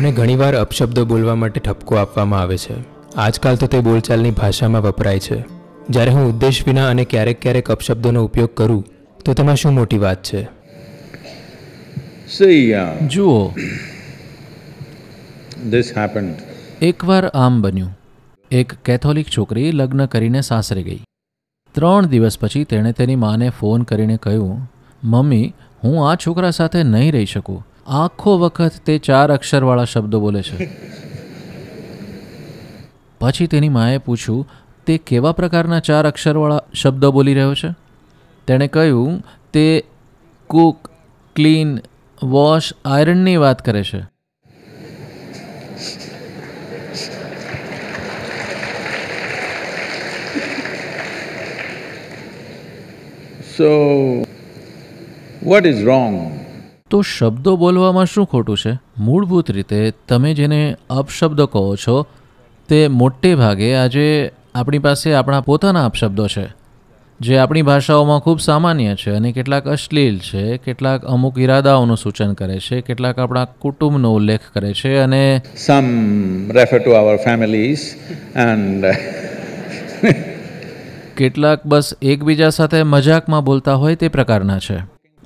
એમને ઘણીવાર અપશબ્દો બોલવા માટે ઠપકો આપવામાં આવે છે આજકાલ તો તે બોલચાલની ભાષામાં વપરાય છે જ્યારે હું ઉદ્દેશ વિના અને ક્યારેક ક્યારેક અપશબ્દોનો ઉપયોગ કરું તો તેમાં શું મોટી વાત છે જુઓ ધીસ એકવાર આમ બન્યું એક કેથોલિક છોકરી લગ્ન કરીને સાસરે ગઈ ત્રણ દિવસ પછી તેણે તેની માને ફોન કરીને કહ્યું મમ્મી હું આ છોકરા સાથે નહીં રહી શકું આખો વખત તે ચાર અક્ષરવાળા શબ્દો બોલે છે પછી તેની માએ પૂછ્યું તે કેવા પ્રકારના ચાર અક્ષરવાળા શબ્દો બોલી રહ્યો છે તેણે કહ્યું તે કુક ક્લીન વોશ આયરનની વાત કરે છે સો વોટ ઇઝ રોંગ તો શબ્દો બોલવામાં શું ખોટું છે મૂળભૂત રીતે તમે જેને અપશબ્દ કહો છો તે મોટે ભાગે આજે આપણી પાસે આપણા પોતાના અપશબ્દો છે જે આપણી ભાષાઓમાં ખૂબ સામાન્ય છે અને કેટલાક અશ્લીલ છે કેટલાક અમુક ઈરાદાઓનું સૂચન કરે છે કેટલાક આપણા કુટુંબનો ઉલ્લેખ કરે છે અને some refer to our families and કેટલાક બસ એકબીજા સાથે મજાકમાં બોલતા હોય તે પ્રકારના છે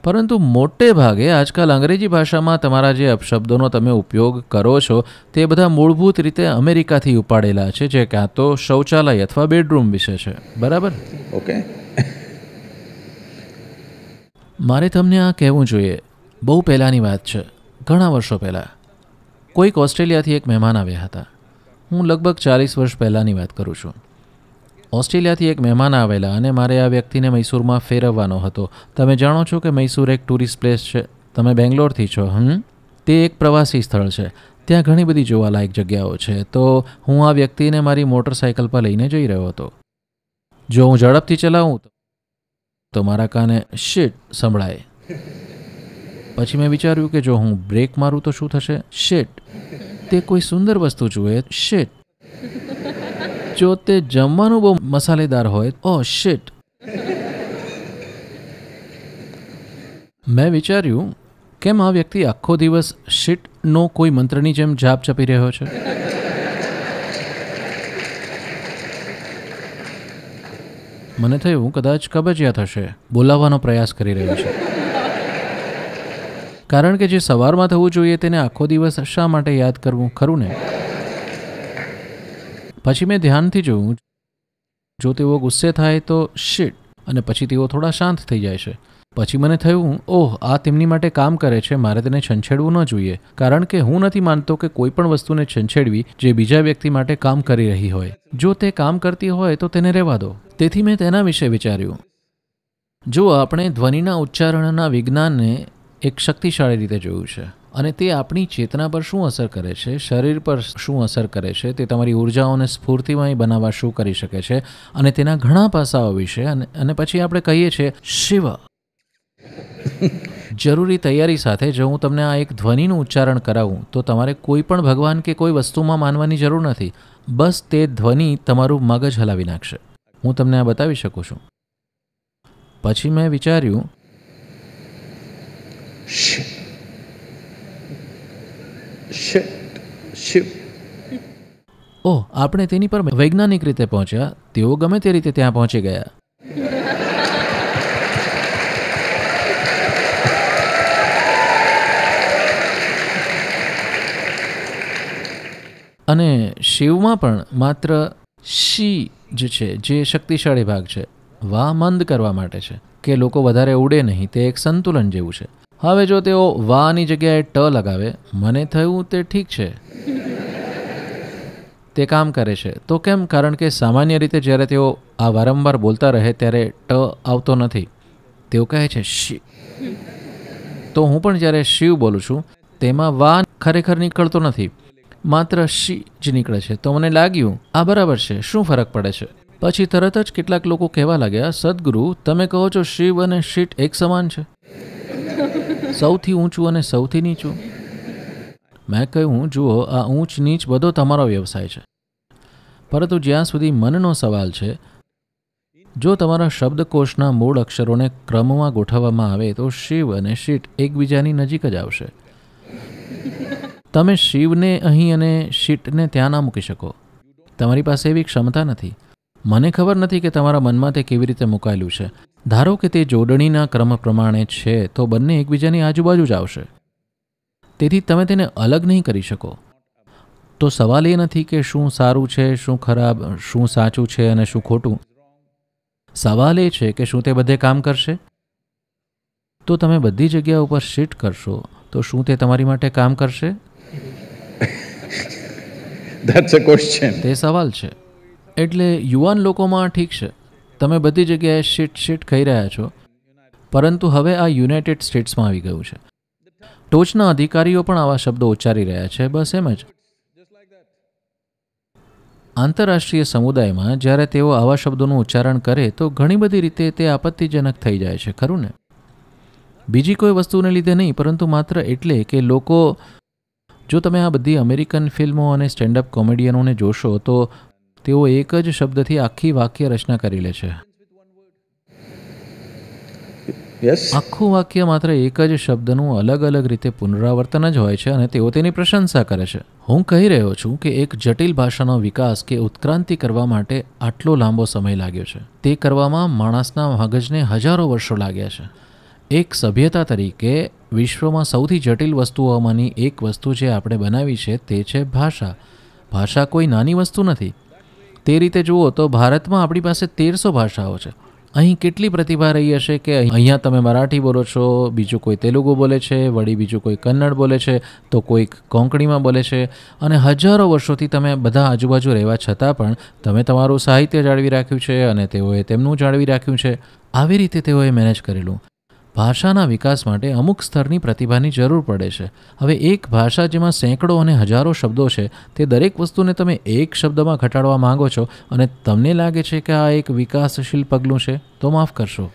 પરંતુ મોટે ભાગે આજકાલ અંગ્રેજી ભાષામાં તમારા જે અપશબ્દોનો તમે ઉપયોગ કરો છો તે બધા મૂળભૂત રીતે અમેરિકાથી ઉપાડેલા છે જે ક્યાં તો શૌચાલય અથવા બેડરૂમ વિશે છે બરાબર ઓકે મારે તમને આ કહેવું જોઈએ બહુ પહેલાંની વાત છે ઘણા વર્ષો પહેલાં કોઈક ઓસ્ટ્રેલિયાથી એક મહેમાન આવ્યા હતા હું લગભગ ચાલીસ વર્ષ પહેલાંની વાત કરું છું ઓસ્ટ્રેલિયાથી એક મહેમાન આવેલા અને મારે આ વ્યક્તિને મૈસૂરમાં ફેરવવાનો હતો તમે જાણો છો કે મૈસૂર એક ટુરિસ્ટ પ્લેસ છે તમે બેંગ્લોરથી છો હમ તે એક પ્રવાસી સ્થળ છે ત્યાં ઘણી બધી જોવાલાયક જગ્યાઓ છે તો હું આ વ્યક્તિને મારી મોટરસાયકલ પર લઈને જઈ રહ્યો હતો જો હું ઝડપથી ચલાવું તો મારા કાને શેટ સંભળાય પછી મેં વિચાર્યું કે જો હું બ્રેક મારું તો શું થશે શેટ તે કોઈ સુંદર વસ્તુ જુએ શેટ જો તે જમવાનું બહુ મસાલેદાર હોય ઓ શિટ મેં વિચાર્યું કેમ આ વ્યક્તિ આખો દિવસ શિટનો કોઈ મંત્રની જેમ જાપ જપી રહ્યો છે મને થયું કદાચ કબજિયાત હશે બોલાવવાનો પ્રયાસ કરી રહ્યો છે કારણ કે જે સવારમાં થવું જોઈએ તેને આખો દિવસ શા માટે યાદ કરવું ખરું ને પછી મેં ધ્યાનથી જોયું જો તેઓ ગુસ્સે થાય તો શીટ અને પછી તેઓ થોડા શાંત થઈ જાય છે પછી મને થયું ઓહ આ તેમની માટે કામ કરે છે મારે તેને છંછેડવું ન જોઈએ કારણ કે હું નથી માનતો કે કોઈ પણ વસ્તુને છંછેડવી જે બીજા વ્યક્તિ માટે કામ કરી રહી હોય જો તે કામ કરતી હોય તો તેને રહેવા દો તેથી મેં તેના વિશે વિચાર્યું જો આપણે ધ્વનિના ઉચ્ચારણના વિજ્ઞાનને એક શક્તિશાળી રીતે જોયું છે અને તે આપણી ચેતના પર શું અસર કરે છે શરીર પર શું અસર કરે છે તે તમારી ઉર્જાઓને સ્ફૂર્તિમય બનાવવા શું કરી શકે છે અને તેના ઘણા પાસાઓ વિશે અને અને પછી આપણે કહીએ છીએ શિવ જરૂરી તૈયારી સાથે જો હું તમને આ એક ધ્વનિનું ઉચ્ચારણ કરાવું તો તમારે કોઈ પણ ભગવાન કે કોઈ વસ્તુમાં માનવાની જરૂર નથી બસ તે ધ્વનિ તમારું મગજ હલાવી નાખશે હું તમને આ બતાવી શકું છું પછી મેં વિચાર્યું shit, ઓહ આપણે તેની પર વૈજ્ઞાનિક રીતે પહોંચ્યા તેઓ ગમે તે રીતે ત્યાં પહોંચી ગયા અને શિવમાં પણ માત્ર શી જે છે જે શક્તિશાળી ભાગ છે વા મંદ કરવા માટે છે કે લોકો વધારે ઉડે નહીં તે એક સંતુલન જેવું છે હવે જો તેઓ વાની જગ્યાએ ટ લગાવે મને થયું તે ઠીક છે તે કામ કરે છે તો કેમ કારણ કે સામાન્ય રીતે જ્યારે તેઓ આ વારંવાર બોલતા રહે ત્યારે ટ આવતો નથી તેઓ કહે છે શિવ તો હું પણ જ્યારે શિવ બોલું છું તેમાં વા ખરેખર નીકળતો નથી માત્ર શી જ નીકળે છે તો મને લાગ્યું આ બરાબર છે શું ફરક પડે છે પછી તરત જ કેટલાક લોકો કહેવા લાગ્યા સદગુરુ તમે કહો છો શિવ અને શીટ એક સમાન છે સૌથી ઊંચું અને સૌથી નીચું મેં કહ્યું જુઓ આ ઊંચ નીચ બધો તમારો વ્યવસાય છે પરંતુ જ્યાં સુધી મનનો સવાલ છે જો તમારા શબ્દકોશના મૂળ અક્ષરોને ક્રમમાં ગોઠવવામાં આવે તો શિવ અને શીટ એકબીજાની નજીક જ આવશે તમે શિવને અહીં અને શીટને ત્યાં ના મૂકી શકો તમારી પાસે એવી ક્ષમતા નથી મને ખબર નથી કે તમારા મનમાં તે કેવી રીતે મુકાયેલું છે ધારો કે તે જોડણીના ક્રમ પ્રમાણે છે તો બંને એકબીજાની આજુબાજુ જ આવશે તેથી તમે તેને અલગ નહીં કરી શકો તો સવાલ એ નથી કે શું સારું છે શું ખરાબ શું સાચું છે અને શું ખોટું સવાલ એ છે કે શું તે બધે કામ કરશે તો તમે બધી જગ્યા ઉપર શિફ્ટ કરશો તો શું તે તમારી માટે કામ કરશે તે સવાલ છે એટલે યુવાન લોકોમાં ઠીક છે તમે બધી જગ્યાએ શીટ શીટ ખાઈ રહ્યા છો પરંતુ હવે આ યુનાઇટેડ સ્ટેટ્સમાં આવી ગયું છે ટોચના અધિકારીઓ પણ આવા શબ્દો ઉચ્ચારી રહ્યા છે બસ એમ જ આંતરરાષ્ટ્રીય સમુદાયમાં જ્યારે તેઓ આવા શબ્દોનું ઉચ્ચારણ કરે તો ઘણી બધી રીતે તે આપત્તિજનક થઈ જાય છે ખરું ને બીજી કોઈ વસ્તુને લીધે નહીં પરંતુ માત્ર એટલે કે લોકો જો તમે આ બધી અમેરિકન ફિલ્મો અને સ્ટેન્ડઅપ કોમેડિયનોને જોશો તો તેઓ એક જ શબ્દથી આખી વાક્ય રચના કરી લે છે આખું વાક્ય માત્ર એક જ શબ્દનું અલગ અલગ રીતે પુનરાવર્તન જ હોય છે અને તેઓ તેની પ્રશંસા કરે છે હું કહી રહ્યો છું કે એક જટિલ ભાષાનો વિકાસ કે ઉત્ક્રાંતિ કરવા માટે આટલો લાંબો સમય લાગ્યો છે તે કરવામાં માણસના મગજને હજારો વર્ષો લાગ્યા છે એક સભ્યતા તરીકે વિશ્વમાં સૌથી જટિલ વસ્તુઓમાંની એક વસ્તુ જે આપણે બનાવી છે તે છે ભાષા ભાષા કોઈ નાની વસ્તુ નથી તે રીતે જુઓ તો ભારતમાં આપણી પાસે તેરસો ભાષાઓ છે અહીં કેટલી પ્રતિભા રહી હશે કે અહીંયા તમે મરાઠી બોલો છો બીજું કોઈ તેલુગુ બોલે છે વળી બીજું કોઈ કન્નડ બોલે છે તો કોઈક કોંકણીમાં બોલે છે અને હજારો વર્ષોથી તમે બધા આજુબાજુ રહેવા છતાં પણ તમે તમારું સાહિત્ય જાળવી રાખ્યું છે અને તેઓએ તેમનું જાળવી રાખ્યું છે આવી રીતે તેઓએ મેનેજ કરેલું ભાષાના વિકાસ માટે અમુક સ્તરની પ્રતિભાની જરૂર પડે છે હવે એક ભાષા જેમાં સેંકડો અને હજારો શબ્દો છે તે દરેક વસ્તુને તમે એક શબ્દમાં ઘટાડવા માંગો છો અને તમને લાગે છે કે આ એક વિકાસશીલ પગલું છે તો માફ કરશો